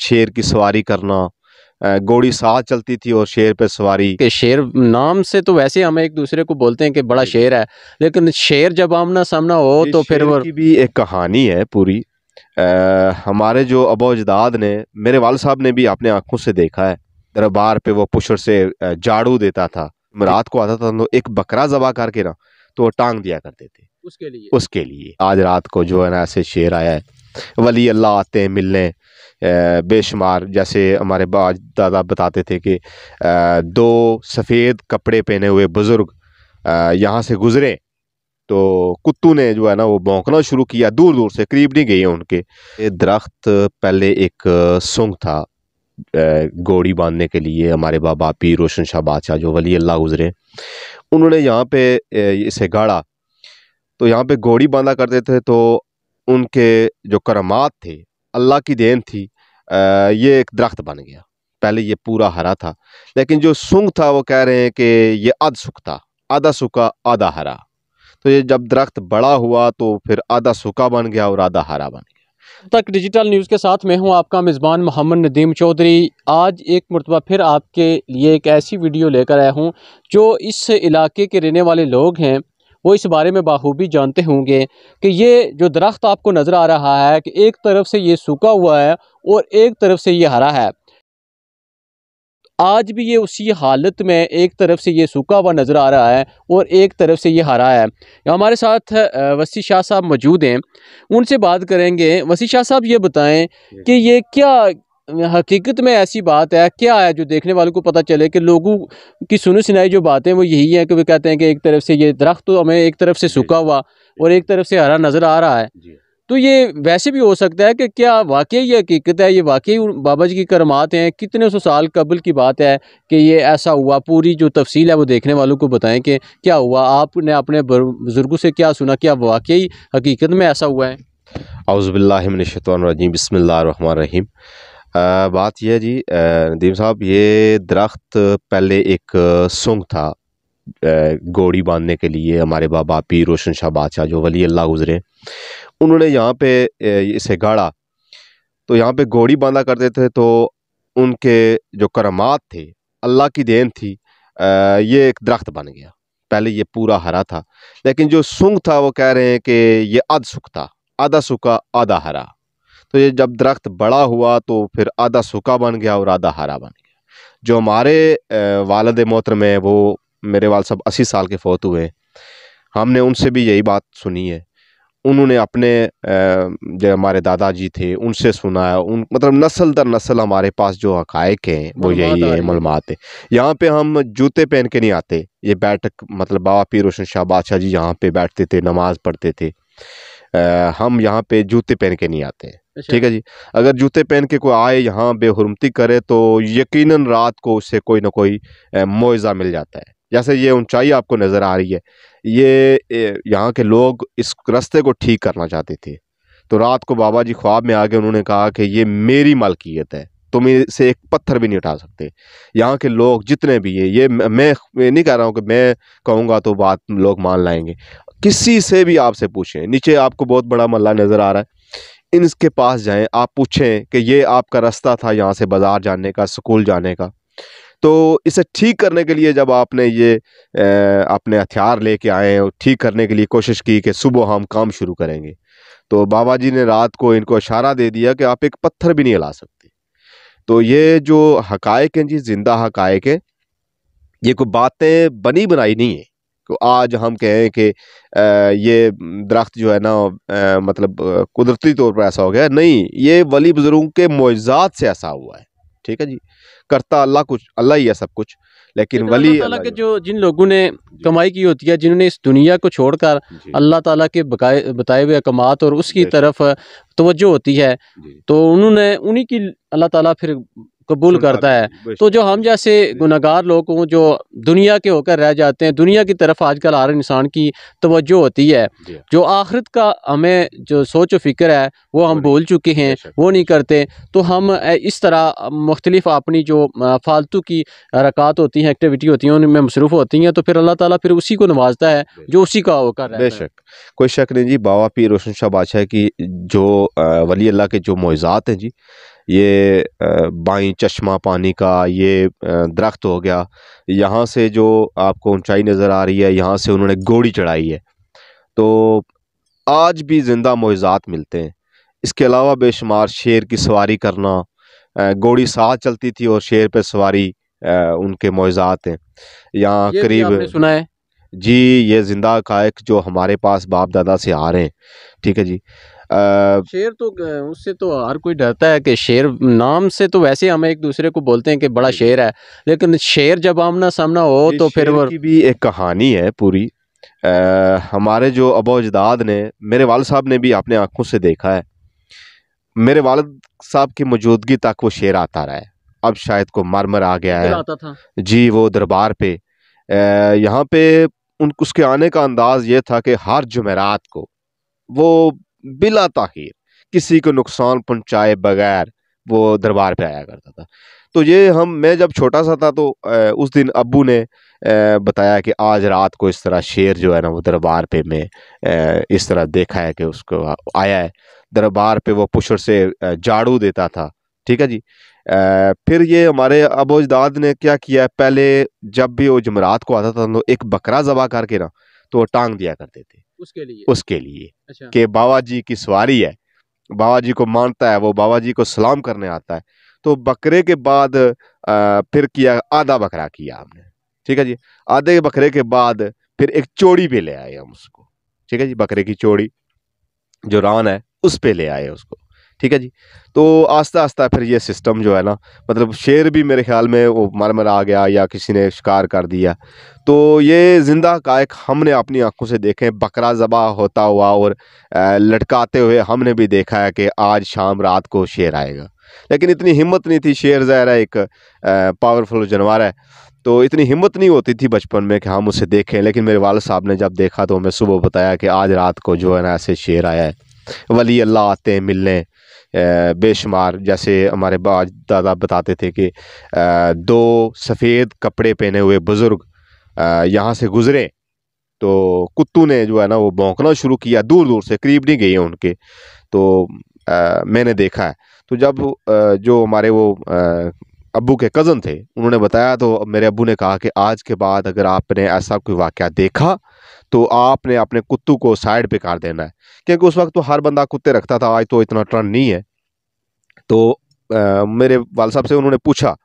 शेर की सवारी करना घोड़ी साथ चलती थी और शेर पे सवारी के शेर नाम से तो वैसे हम एक दूसरे को बोलते हैं कि बड़ा शेर है लेकिन शेर जब आमना सामना हो तो फिर वो भी एक कहानी है पूरी आ, हमारे जो अबोजदाद ने मेरे वाल साहब ने भी अपने आँखों से देखा है दरबार पे वो पुशर से झाड़ू देता था रात को आता था तो एक बकरा जबा करके ना तो टांग दिया करते थे उसके लिए उसके लिए आज रात को जो है ना ऐसे शेर आया है वली अल्लाह आते हैं मिलने बेशुमार जैसे हमारे बाज दादा बताते थे कि दो सफ़ेद कपड़े पहने हुए बुज़ुर्ग यहाँ से गुज़रे तो कुत्तू ने जो है ना वो भौंकना शुरू किया दूर दूर से करीब नहीं गई उनके ये दरख्त पहले एक सुंग था गोड़ी बांधने के लिए हमारे बाबा पीर रोशन शाह बादशाह जो वली अल्लाह गुजरे उन्होंने यहाँ पे इसे गाड़ा तो यहाँ पे घोड़ी बांधा करते थे तो उनके जो करमात थे अल्लाह की देन थी आ, ये एक दरख्त बन गया पहले ये पूरा हरा था लेकिन जो सुंग था वो कह रहे हैं कि ये अध सुख था आधा सूखा आधा हरा तो ये जब दरख्त बड़ा हुआ तो फिर आधा सूखा बन गया और आधा हरा बन गया तक डिजिटल न्यूज़ के साथ मैं हूँ आपका मेज़बान मोहम्मद नदीम चौधरी आज एक मरतबा फिर आपके लिए एक ऐसी वीडियो लेकर आया हूँ जो इस इलाके के रहने वाले लोग हैं वो इस बारे में बाखूबी जानते होंगे कि ये जो दरख्त आपको नज़र आ रहा है कि एक तरफ से ये सूखा हुआ है और एक तरफ से ये हरा है आज भी ये उसी हालत में एक तरफ से ये सूखा हुआ नज़र आ रहा है और एक तरफ से ये हरा है हमारे साथ वसी शाह साहब मौजूद हैं उनसे बात करेंगे वसी शाह साहब ये बताएं कि ये क्या हकीकत में ऐसी बात है क्या है जो देखने वालों को पता चले कि लोगों की सुनी सुनाई जो बातें वो यही है कि वे कहते हैं कि एक तरफ से ये दरख्त तो हमें एक तरफ से सूखा हुआ और एक तरफ से हरा नज़र आ रहा है तो ये वैसे भी हो सकता है कि क्या वाकई ये हकीकत है ये वाकई बाबा जी की करमात हैं कितने सौ साल कबल की बात है कि ये ऐसा हुआ पूरी जो तफसील है वो देखने वालों को बताएं कि क्या हुआ आपने अपने बुज़ुर्गों से क्या सुना क्या वाकई हकीकत में ऐसा हुआ है आउज़बिल्लिमिनशतवानरजीम बसमीम बात यह है जी नदीम साहब ये दरख्त पहले एक सुंग था घोड़ी बांधने के लिए हमारे बाबा पी रोशन शाह बादशाह जो वली अल्लाह गुजरे उन्होंने यहाँ पे इसे गाड़ा तो यहाँ पे घोड़ी बांधा करते थे तो उनके जो करमात थे अल्लाह की देन थी ये एक दरख्त बन गया पहले ये पूरा हरा था लेकिन जो सुंग था वो कह रहे हैं कि ये अध सुख था आधा सूखा आधा हरा तो ये जब दरख्त बड़ा हुआ तो फिर आधा सूखा बन गया और आधा हरा बन गया जो हमारे वालद मोहतर में वो मेरे वाल साहब अस्सी साल के फौत हुए हमने उनसे भी यही बात सुनी है उन्होंने अपने जो हमारे दादाजी थे उनसे सुना है उन मतलब नस्ल दर नस्ल हमारे पास जो हकायक हैं वो यही है मलमात है यहाँ पे हम जूते पहन के नहीं आते ये बैठक मतलब बाबा पी रोशन शाह बादशाह जी यहाँ पे बैठते थे नमाज़ पढ़ते थे आ, हम यहाँ पे जूते पहन के नहीं आते हैं अच्छा। ठीक है जी अगर जूते पहन के कोई आए यहाँ बेहरमती करे तो यकीनन रात को उससे कोई ना कोई मुआवजा मिल जाता है जैसे ये ऊंचाई आपको नज़र आ रही है ये यहाँ के लोग इस रास्ते को ठीक करना चाहते थे तो रात को बाबा जी ख्वाब में आके उन्होंने कहा कि ये मेरी मालकियत है तुम इसे एक पत्थर भी नहीं उठा सकते यहाँ के लोग जितने भी हैं ये मैं नहीं कह रहा हूँ कि मैं कहूँगा तो बात लोग मान लाएंगे किसी से भी आपसे पूछें नीचे आपको बहुत बड़ा मल्ला नज़र आ रहा है इनके पास जाएं आप पूछें कि ये आपका रास्ता था यहाँ से बाज़ार जाने का स्कूल जाने का तो इसे ठीक करने के लिए जब आपने ये अपने हथियार लेके आए और ठीक करने के लिए कोशिश की कि सुबह हम काम शुरू करेंगे तो बाबा जी ने रात को इनको इशारा दे दिया कि आप एक पत्थर भी नहीं हिला सकते तो ये जो हकायक हैं जी ज़िंदा हकायक हैं ये कोई बातें बनी बनाई नहीं है तो आज हम कहें कि ये दरख्त जो है ना मतलब कुदरती तौर पर ऐसा हो गया नहीं ये वली बुज़ुर्गों के मुआजात से ऐसा हुआ है ठीक है जी करता अल्लाह कुछ अल्लाह ही है सब कुछ लेकिन तो वली अल्लाह के जो जिन लोगों ने कमाई की होती है जिन्होंने इस दुनिया को छोड़कर अल्लाह ताला के बताए हुए अकमात और उसकी तरफ तवज्जो होती है तो उन्होंने उन्हीं की अल्लाह ताला फिर कबूल करता है तो जो हम जैसे गुनागार लोग हों जो दुनिया के होकर रह जाते हैं दुनिया की तरफ आजकल हर इंसान की तोज्जो होती है जो आखिरत का हमें जो सोच व फिक्र है वो हम भूल चुके हैं वो नहीं करते तो हम इस तरह मुख्तलिफ अपनी जो फालतू की रकात होती हैं एक्टिविटी होती हैं उनमें मसरूफ़ होती हैं तो फिर अल्लाह ताला फिर उसी को नवाजता है जो उसी का होकर बेशक कोई शक नहीं जी बाबा पीर रोशन शाह बादशाह की जो वली अल्लाह के जो मुआजात हैं जी ये बाई चश्मा पानी का ये दरख्त हो गया यहाँ से जो आपको ऊंचाई नज़र आ रही है यहाँ से उन्होंने घोड़ी चढ़ाई है तो आज भी ज़िंदा मुआजात मिलते हैं इसके अलावा बेशुमार शेर की सवारी करना घोड़ी साथ चलती थी और शेर पे सवारी उनके मुआजात हैं यहाँ करीब सुना है जी ये ज़िंदा कायक जो हमारे पास बाप दादा से आ रहे हैं ठीक है जी आ, शेर तो उससे तो हर कोई डरता है कि शेर नाम से तो वैसे हम एक दूसरे को बोलते हैं कि बड़ा शेर है लेकिन शेर जब आमना सामना हो तो फिर वो भी एक कहानी है पूरी आ, हमारे जो अबोजदाद ने मेरे वाल साहब ने भी अपने आँखों से देखा है मेरे वाल साहब की मौजूदगी तक वो शेर आता रहा है अब शायद को मरमर आ गया है जी वो दरबार पे यहाँ पे उन उसके आने का अंदाज ये था कि हर जमेरात को वो बिला तखिर किसी को नुकसान पहुंचाए बगैर वो दरबार पे आया करता था तो ये हम मैं जब छोटा सा था तो उस दिन अबू ने बताया कि आज रात को इस तरह शेर जो है ना वो दरबार पे में इस तरह देखा है कि उसको आया है दरबार पे वो पुशर से झाड़ू देता था ठीक है जी फिर ये हमारे अबोजदाद अजदाद ने क्या किया पहले जब भी वो जमरात को आता था तो एक बकरा जबा करके ना तो वो टांग दिया करते थे उसके लिए उसके लिए अच्छा। कि बाबा जी की सवारी है बाबा जी को मानता है वो बाबा जी को सलाम करने आता है तो बकरे के बाद फिर किया आधा बकरा किया हमने ठीक है जी आधे बकरे के बाद फिर एक चोड़ी पे ले आए हम उसको ठीक है जी बकरे की चोड़ी जो रान है उस पे ले आए उसको ठीक है जी तो आस्ता आस्ता फिर ये सिस्टम जो है ना मतलब शेर भी मेरे ख्याल में वो मर मर आ गया या किसी ने शिकार कर दिया तो ये ज़िंदा कायक हमने अपनी आंखों से देखे बकरा ज़बा होता हुआ और लटकाते हुए हमने भी देखा है कि आज शाम रात को शेर आएगा लेकिन इतनी हिम्मत नहीं थी शेर ज़ाहिर एक पावरफुल जानवर है तो इतनी हिम्मत नहीं होती थी बचपन में कि हम उसे देखें लेकिन मेरे वाल साहब ने जब देखा तो हमें सुबह बताया कि आज रात को जो है ना ऐसे शेर आया है वली अल्लाह आते हैं मिलने बेशुमार जैसे हमारे बाज दादा बताते थे कि दो सफ़ेद कपड़े पहने हुए बुज़ुर्ग यहाँ से गुज़रे तो कुत्तू ने जो है ना वो भौंकना शुरू किया दूर दूर से करीब नहीं गई उनके तो आ, मैंने देखा है तो जब आ, जो हमारे वो अबू के कज़न थे उन्होंने बताया तो मेरे अबू ने कहा कि आज के बाद अगर आपने ऐसा कोई वाक़ देखा तो आपने अपने कुत्तू को साइड पे कर देना है क्योंकि उस वक्त तो हर बंदा कुत्ते रखता था आज तो इतना ट्रेंड नहीं है तो आ, मेरे वाल साहब से उन्होंने पूछा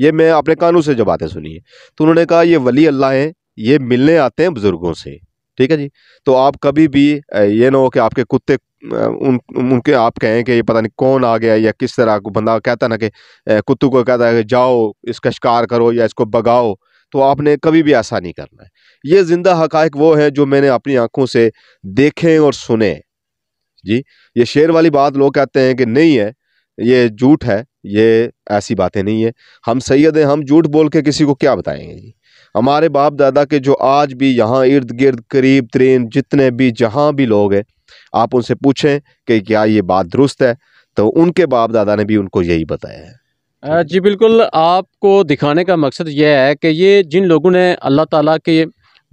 ये मैं अपने कानों से जो बातें सुनी है तो उन्होंने कहा ये वली अल्लाह हैं ये मिलने आते हैं बुज़ुर्गों से ठीक है जी तो आप कभी भी ये ना हो कि आपके कुत्ते उन उनके आप कहें कि ये पता नहीं कौन आ गया या किस तरह को बंदा कहता ना कि कुत्तू को कहता है कि जाओ इसका शिकार करो या इसको बगाओ तो आपने कभी भी ऐसा नहीं करना है ये ज़िंदा हकायक वो हैं जो मैंने अपनी आँखों से देखें और सुने जी ये शेर वाली बात लोग कहते हैं कि नहीं है ये झूठ है ये ऐसी बातें नहीं है हम सैयद हैं हम झूठ बोल के किसी को क्या बताएंगे जी हमारे बाप दादा के जो आज भी यहाँ इर्द गिर्द करीब तरीन जितने भी जहाँ भी लोग हैं आप उनसे पूछें कि क्या ये बात दुरुस्त है तो उनके बाप दादा ने भी उनको यही बताया है जी बिल्कुल आपको दिखाने का मकसद यह है कि ये जिन लोगों ने अल्लाह ताला के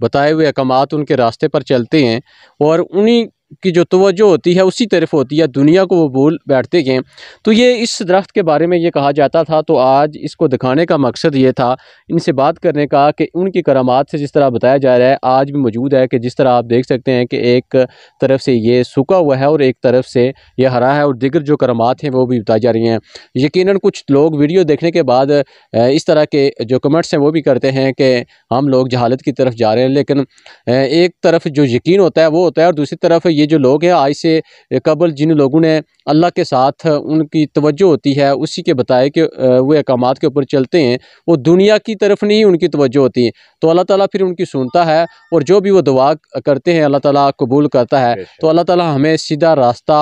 बताए हुए अकाम उनके रास्ते पर चलते हैं और उन्हीं की जो तोज्जो होती है उसी तरफ होती है दुनिया को वो भूल बैठते हैं तो ये इस दरख्त के बारे में ये कहा जाता था तो आज इसको दिखाने का मकसद ये था इनसे बात करने का कि उनकी करामात से जिस तरह बताया जा रहा है आज भी मौजूद है कि जिस तरह आप देख सकते हैं कि एक तरफ से ये सूखा हुआ है और एक तरफ से यह हरा है और दिगर जो करामात हैं वो भी बताई जा रही हैं यकीन कुछ लोग वीडियो देखने के बाद इस तरह के जो कमेंट्स हैं वो भी करते हैं कि हम लोग जहालत की तरफ जा रहे हैं लेकिन एक तरफ जो यकीन होता है वो होता है और दूसरी तरफ ये जो लोग हैं आज से कबल जिन लोगों ने अल्लाह के साथ उनकी तवज्जो होती है उसी के बताए कि वो अहकाम के ऊपर चलते हैं वो दुनिया की तरफ नहीं उनकी तवज्जो होती तो अल्लाह ताला फिर उनकी सुनता है और जो भी वो दुआ करते हैं अल्लाह ताला कबूल करता है तो अल्लाह ताला हमें सीधा रास्ता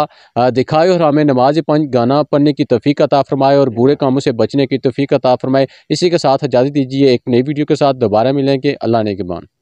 दिखाए और हमें नमाज पंच गाना पढ़ने की तफ़ी अता फ़रमाए और बुरे कामों से बचने की तफ़ीक अता फ़रमाए इसी के साथ इजाज़त दीजिए एक नई वीडियो के साथ दोबारा मिलेंगे अल्लाह ने बान